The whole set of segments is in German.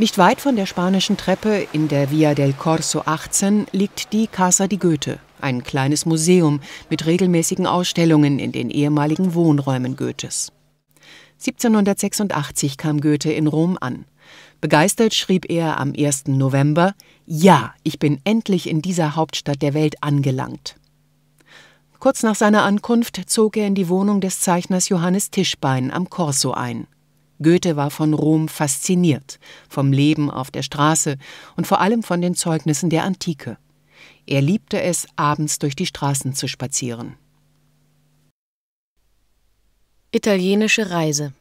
Nicht weit von der spanischen Treppe in der Via del Corso 18 liegt die Casa di Goethe, ein kleines Museum mit regelmäßigen Ausstellungen in den ehemaligen Wohnräumen Goethes. 1786 kam Goethe in Rom an. Begeistert schrieb er am 1. November: Ja, ich bin endlich in dieser Hauptstadt der Welt angelangt. Kurz nach seiner Ankunft zog er in die Wohnung des Zeichners Johannes Tischbein am Corso ein. Goethe war von Rom fasziniert, vom Leben auf der Straße und vor allem von den Zeugnissen der Antike. Er liebte es, abends durch die Straßen zu spazieren. Italienische Reise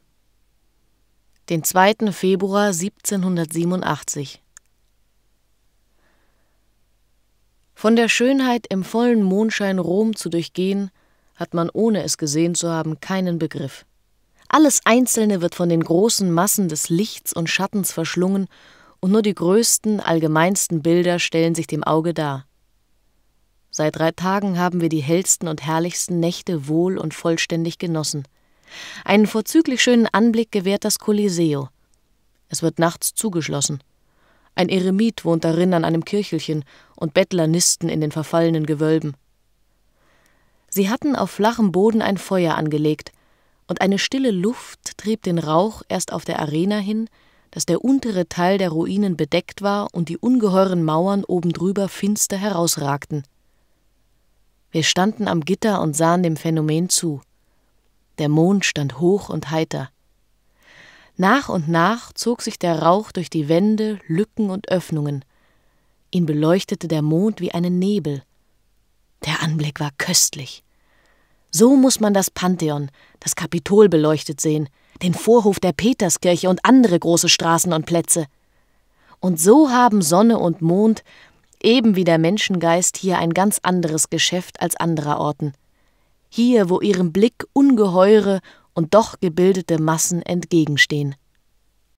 Den 2. Februar 1787 Von der Schönheit im vollen Mondschein Rom zu durchgehen, hat man, ohne es gesehen zu haben, keinen Begriff. Alles Einzelne wird von den großen Massen des Lichts und Schattens verschlungen, und nur die größten, allgemeinsten Bilder stellen sich dem Auge dar. Seit drei Tagen haben wir die hellsten und herrlichsten Nächte wohl und vollständig genossen. Einen vorzüglich schönen Anblick gewährt das Koliseo. Es wird nachts zugeschlossen. Ein Eremit wohnt darin an einem Kirchelchen und Bettler nisten in den verfallenen Gewölben. Sie hatten auf flachem Boden ein Feuer angelegt, und eine stille Luft trieb den Rauch erst auf der Arena hin, dass der untere Teil der Ruinen bedeckt war und die ungeheuren Mauern oben drüber finster herausragten. Wir standen am Gitter und sahen dem Phänomen zu. Der Mond stand hoch und heiter. Nach und nach zog sich der Rauch durch die Wände, Lücken und Öffnungen. Ihn beleuchtete der Mond wie einen Nebel. Der Anblick war köstlich. So muss man das Pantheon, das Kapitol beleuchtet sehen, den Vorhof der Peterskirche und andere große Straßen und Plätze. Und so haben Sonne und Mond, eben wie der Menschengeist, hier ein ganz anderes Geschäft als anderer Orten. Hier, wo ihrem Blick ungeheure und doch gebildete Massen entgegenstehen.